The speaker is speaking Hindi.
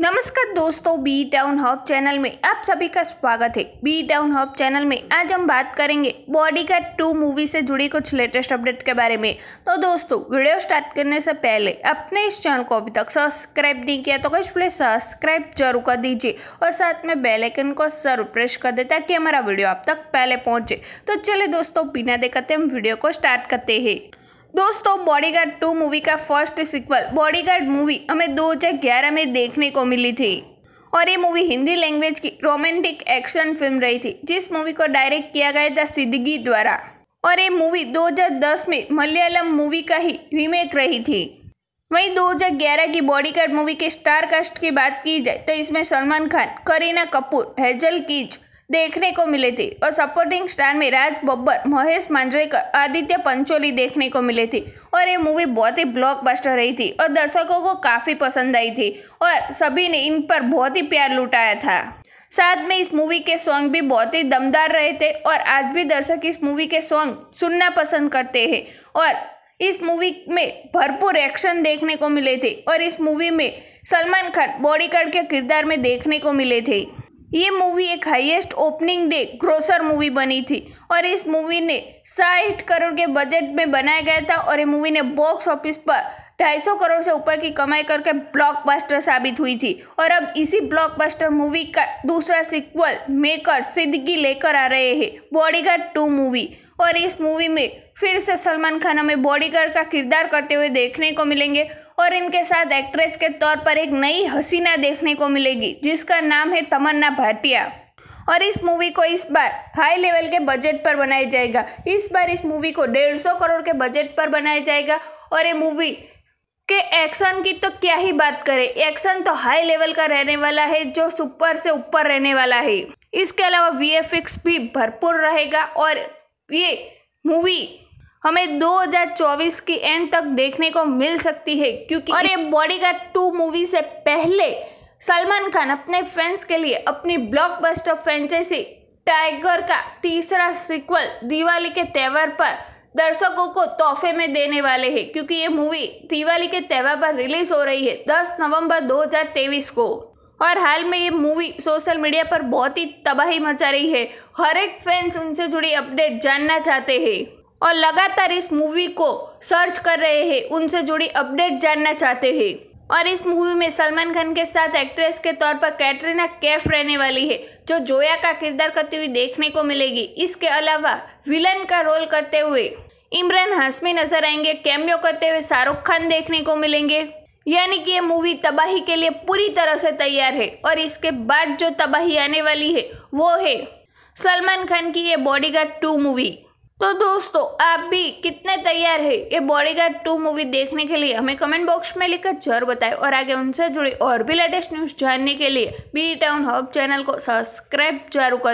नमस्कार दोस्तों बी टाउन हब चैनल में आप सभी का स्वागत है बी टाउन हब चैनल में आज हम बात करेंगे बॉडीगार्ड टू मूवी से जुड़ी कुछ लेटेस्ट अपडेट के बारे में तो दोस्तों वीडियो स्टार्ट करने से पहले अपने इस चैनल को अभी तक सब्सक्राइब नहीं किया तो कुछ प्लीज सब्सक्राइब जरूर कर दीजिए और साथ में बेलाइकन को जरूर प्रेस कर दे ताकि हमारा वीडियो आप तक पहले पहुँचे तो चले दोस्तों बिना देखते हम वीडियो को स्टार्ट करते हैं दोस्तों बॉडीगार्ड टू मूवी का फर्स्ट सिक्वल बॉडीगार्ड मूवी हमें 2011 में देखने को मिली थी और ये मूवी हिंदी लैंग्वेज की रोमांटिक एक्शन फिल्म रही थी जिस मूवी को डायरेक्ट किया गया था सिद्दगी द्वारा और ये मूवी 2010 में मलयालम मूवी का ही रीमेक रही थी वहीं 2011 की बॉडीगार्ड मूवी के स्टार कास्ट की बात की जाए तो इसमें सलमान खान करीना कपूर हेजल कीज देखने को मिले थे और सपोर्टिंग स्टार में राज बब्बर महेश मांजरेकर आदित्य पंचोली देखने को मिले थे और ये मूवी बहुत ही ब्लॉकबस्टर रही थी और दर्शकों को काफ़ी पसंद आई थी और सभी ने इन पर बहुत ही प्यार लुटाया था साथ में इस मूवी के सॉन्ग भी बहुत ही दमदार रहे थे और आज भी दर्शक इस मूवी के सॉन्ग सुनना पसंद करते हैं और इस मूवी में भरपूर एक्शन देखने को मिले थे और इस मूवी में सलमान खान बॉडीगार्ड के किरदार में देखने को मिले थे ये मूवी एक highest opening day grosser movie बनी थी और इस मूवी ने साठ करोड़ के बजट में बनाया गया था और ये मूवी ने बॉक्स ऑफिस पर 250 करोड़ से ऊपर की कमाई करके ब्लॉकबस्टर साबित हुई थी और अब इसी ब्लॉकबस्टर मूवी का दूसरा सिक्वल मेकर सिद्दगी लेकर आ रहे हैं बॉडीगार्ड टू मूवी और इस मूवी में फिर से सलमान खान हमें बॉडीगार्ड का किरदार करते हुए देखने को मिलेंगे और इनके साथ एक्ट्रेस के तौर पर एक नई हसीना देखने को मिलेगी जिसका नाम है तमन्ना भाटिया और इस मूवी को इस बार हाई लेवल के बजट पर बनाया जाएगा इस बार इस मूवी को डेढ़ सौ करोड़ के बजट पर बनाया जाएगा और ये मूवी के एक्शन की तो क्या ही बात करें एक्शन तो हाई लेवल का रहने वाला है जो सुपर से ऊपर रहने वाला है इसके अलावा वी भी भरपूर रहेगा और ये मूवी हमें 2024 की एंड तक देखने को मिल सकती है क्योंकि और ये बॉडीगार्ड टू मूवी से पहले सलमान खान अपने फैंस के लिए अपनी ब्लॉकबस्टर फ्रेंचाइजी टाइगर का तीसरा सिक्वल दिवाली के त्यौहार पर दर्शकों को तोहफे में देने वाले हैं क्योंकि ये मूवी दिवाली के त्यौहार पर रिलीज हो रही है 10 नवंबर 2023 को और हाल में ये मूवी सोशल मीडिया पर बहुत ही तबाही मचा रही है हर एक फैंस उनसे जुड़ी अपडेट जानना चाहते हैं और लगातार इस मूवी को सर्च कर रहे हैं उनसे जुड़ी अपडेट जानना चाहते हैं और इस मूवी में सलमान खान के साथ एक्ट्रेस के तौर पर कैटरीना कैफ रहने वाली है जो जोया का किरदार करती हुई देखने को मिलेगी इसके अलावा विलन का रोल करते हुए इमरान हाशमी नजर आएंगे कैमियो करते हुए शाहरुख खान देखने को मिलेंगे यानी कि ये मूवी तबाही के लिए पूरी तरह से तैयार है और इसके बाद जो तबाही आने वाली है वो है सलमान खान की ये बॉडीगार्ड टू मूवी तो दोस्तों आप भी कितने तैयार हैं ये बॉडीगार्ड टू मूवी देखने के लिए हमें कमेंट बॉक्स में लिखकर जरूर बताएं और आगे उनसे जुड़ी और भी लेटेस्ट न्यूज़ जानने के लिए बी टाउन हब चैनल को सब्सक्राइब जरूर कर